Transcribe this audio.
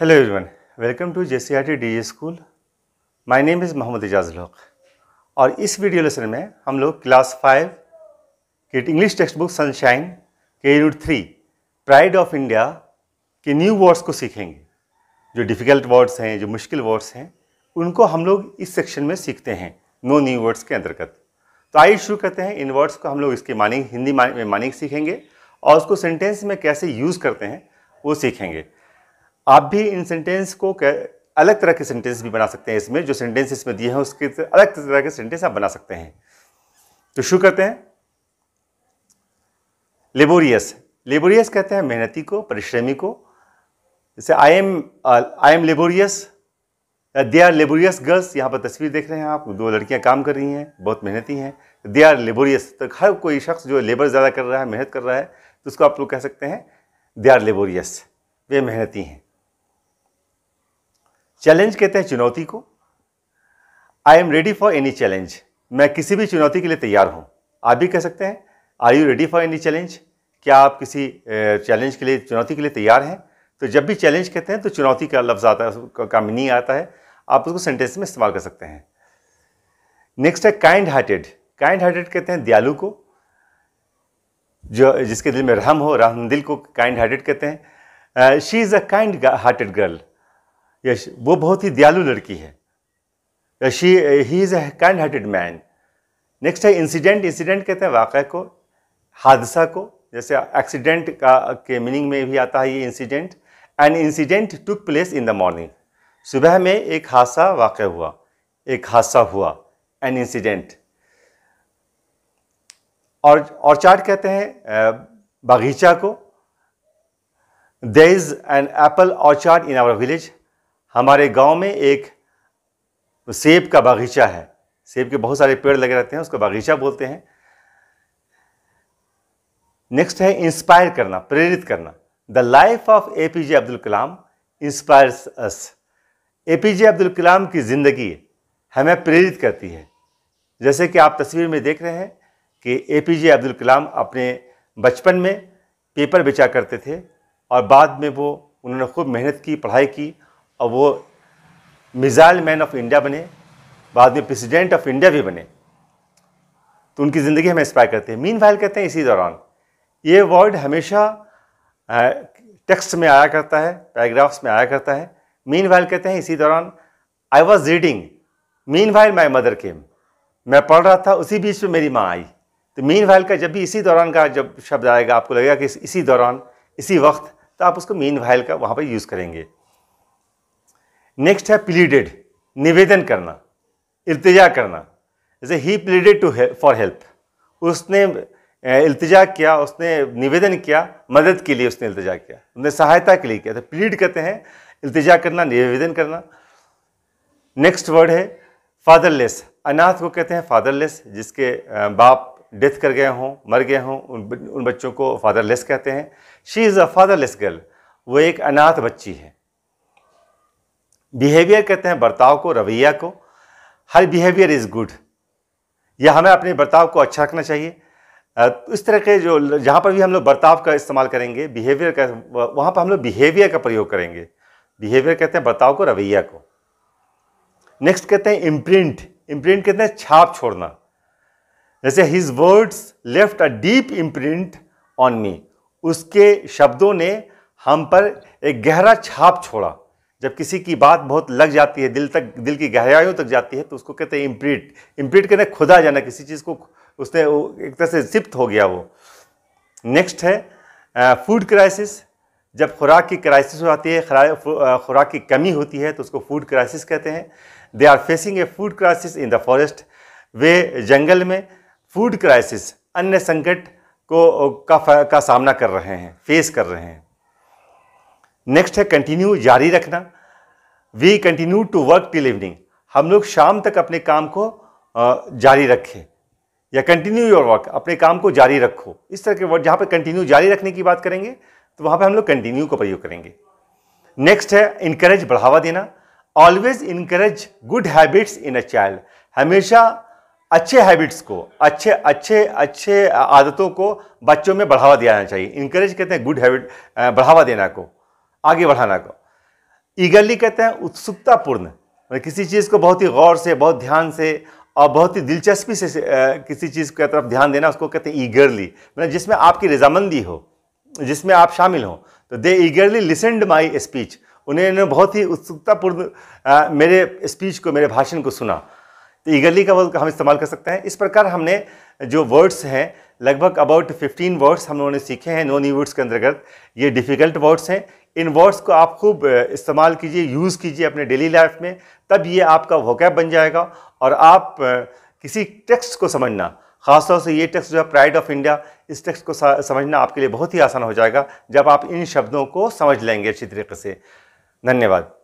Hello everyone, welcome to JCRT DE school My name is Mohammad Ejaz Haq और इस video lesson में हम लोग क्लास फाइव के इंग्लिश टेक्स्ट बुक सनशाइन के रूट थ्री प्राइड ऑफ इंडिया के न्यू वर्ड्स को सीखेंगे जो डिफ़िकल्ट वर्ड्स हैं जो मुश्किल वर्ड्स हैं उनको हम लोग इस सेक्शन में सीखते हैं नो न्यू वर्ड्स के अंतर्गत तो आइए शुरू करते हैं इन वर्ड्स को हम लोग इसके मानिंग हिंदी में मानिंग सीखेंगे और उसको सेंटेंस में कैसे यूज़ करते हैं वो सीखेंगे आप भी इन सेंटेंस को अलग तरह के सेंटेंस भी बना सकते हैं इसमें जो सेंटेंस इसमें दिए हैं उसके अलग तरह के सेंटेंस आप बना सकते हैं तो शुरू करते हैं लेबोरियस लेबोरियस कहते हैं मेहनती को परिश्रमी को जैसे I am I am laborious they are laborious girls यहाँ पर तस्वीर देख रहे हैं आप दो लड़कियाँ काम कर रही हैं बहुत मेहनती हैं दे आर लेबोरियस तो हर कोई शख्स जो लेबर ज़्यादा कर रहा है मेहनत कर रहा है तो उसको आप लोग कह सकते हैं दे आर लेबोरियस वे मेहनती हैं चैलेंज कहते हैं चुनौती को I am ready for any challenge मैं किसी भी चुनौती के लिए तैयार हूँ आप भी कह सकते हैं are you ready for any challenge क्या आप किसी चैलेंज के लिए चुनौती के लिए तैयार हैं तो जब भी चैलेंज कहते हैं तो चुनौती का लफ्ज़ आता है का मीनिंग आता है आप उसको सेंटेंस में इस्तेमाल कर सकते हैं नेक्स्ट है काइंड हार्टेड काइंड हार्टेड कहते हैं दयालु को जो जिसके दिल में रहम हो रहम दिल को काइंड हार्टेड कहते हैं she is a kind hearted girl yes वो बहुत ही दयालु लड़की है she he is a kind hearted man next है इंसिडेंट इंसिडेंट कहते हैं वाक़े को हादसा को जैसे एक्सीडेंट का के मीनिंग में भी आता है ये incident and incident took place in the morning सुबह में एक हादसा वाक़ हुआ एक हादसा हुआ एन इंसिडेंट और ऑर्चार्ड कहते हैं बगीचा को they is an apple orchard in our village हमारे गांव में एक सेब का बागीचा है सेब के बहुत सारे पेड़ लगे रहते हैं उसको बागीचा बोलते हैं नेक्स्ट है इंस्पायर करना प्रेरित करना the life of A P J Abdul Kalam inspires us A P J Abdul Kalam की ज़िंदगी हमें प्रेरित करती है जैसे कि आप तस्वीर में देख रहे हैं कि ए पी जे अब्दुल कलाम अपने बचपन में पेपर बेचा करते थे और बाद में वो उन्होंने खूब मेहनत की पढ़ाई की और वो मिज़ाइल मैन ऑफ इंडिया बने बाद में प्रेसिडेंट ऑफ इंडिया भी बने तो उनकी ज़िंदगी हमें इंस्पायर करते हैं मीन कहते हैं इसी दौरान ये वर्ड हमेशा टेक्स्ट में आया करता है पैराग्राफ्स में आया करता है मीन कहते हैं इसी दौरान I was reading meanwhile my mother came मैं पढ़ रहा था उसी बीच में मेरी माँ आई तो मीन वाइल का जब भी इसी दौरान का जब शब्द आएगा आपको लगेगा कि इसी दौरान इसी वक्त तो आप उसको मीन वाइल का वहाँ पर यूज़ करेंगे नेक्स्ट है प्लीडेड निवेदन करना इल्तजा करना जैसे ही प्लीडेड टू फॉर हेल्प उसने इल्तजा किया उसने निवेदन किया मदद के लिए उसने इल्तजा किया उसने सहायता के लिए किया तो प्लीड कहते हैं इल्तजा करना निवेदन करना नेक्स्ट वर्ड है फादरलेस अनाथ को कहते हैं फादरलेस जिसके बाप डेथ कर गए हों मर गए हों उन बच्चों को फादरलेस कहते हैं she is a fatherless girl वो एक अनाथ बच्ची है बिहेवियर कहते हैं बर्ताव को रवैया को हर बिहेवियर इज़ गुड या हमें अपने बर्ताव को अच्छा रखना चाहिए इस तरह के जो जहाँ पर भी हम लोग बर्ताव का इस्तेमाल करेंगे बिहेवियर का वहाँ पर हम लोग बिहेवियर का प्रयोग करेंगे बिहेवियर कहते हैं बर्ताव को रवैया को नेक्स्ट कहते हैं इम्प्रिंट इम्प्रिंट कहते हैं छाप छोड़ना जैसे his words left a deep imprint on me उसके शब्दों ने हम पर एक गहरा छाप छोड़ा जब किसी की बात बहुत लग जाती है दिल तक दिल की गहराइयों तक जाती है तो उसको कहते हैं इम्प्रीट इम्प्रीट हैं खुदा जाना किसी चीज़ को उसने एक तरह से सिप्त हो गया वो नेक्स्ट है फूड क्राइसिस जब खुराक की क्राइसिस हो आती है खुराक की कमी होती है तो उसको फूड क्राइसिस कहते हैं they are facing a food crisis in the forest वे जंगल में फूड क्राइसिस अन्य संकट को का का सामना कर रहे हैं फेस कर रहे हैं नेक्स्ट है कंटिन्यू जारी रखना we continue to work till evening हम लोग शाम तक अपने काम को जारी रखें या कंटिन्यू योर वर्क अपने काम को जारी रखो इस तरह के वर्ड जहाँ पर कंटिन्यू जारी रखने की बात करेंगे तो वहाँ पर हम लोग कंटिन्यू का प्रयोग करेंगे नेक्स्ट है इनकरेज बढ़ावा देना always encourage good habits in a child हमेशा अच्छे हैबिट्स को अच्छे अच्छे अच्छे आदतों को बच्चों में बढ़ावा दिया जाना चाहिए इनकरेज कहते हैं गुड हैबिट बढ़ावा देना को आगे बढ़ाना को ईगरली कहते हैं उत्सुकतापूर्ण मतलब किसी चीज़ को बहुत ही गौर से बहुत ध्यान से और बहुत ही दिलचस्पी से किसी चीज़ की तरफ ध्यान देना उसको कहते हैं ईगरली मतलब जिसमें आपकी रजामंदी हो जिसमें आप शामिल हों तो दे ईगरली लिसेंड माई स्पीच उन्होंने बहुत ही उत्सुकतापूर्ण मेरे स्पीच को मेरे भाषण को सुना तो ईगरली का वर्ड हम इस्तेमाल कर सकते हैं इस प्रकार हमने जो वर्ड्स हैं लगभग अबाउट 15 वर्ड्स हम लोगों ने सीखे हैं नॉन ई वर्ड्स के अंतर्गत ये डिफ़िकल्ट वर्ड्स हैं इन वर्ड्स को आप खूब इस्तेमाल कीजिए यूज़ कीजिए अपने डेली लाइफ में तब ये आपका वोकैब बन जाएगा और आप किसी टेक्स्ट को समझना ख़ासतौर से ये टेक्स्ट जो है प्राइड ऑफ इंडिया इस टेक्स्ट को समझना आपके लिए बहुत ही आसान हो जाएगा जब आप इन शब्दों को समझ लेंगे अच्छी तरीके से धन्यवाद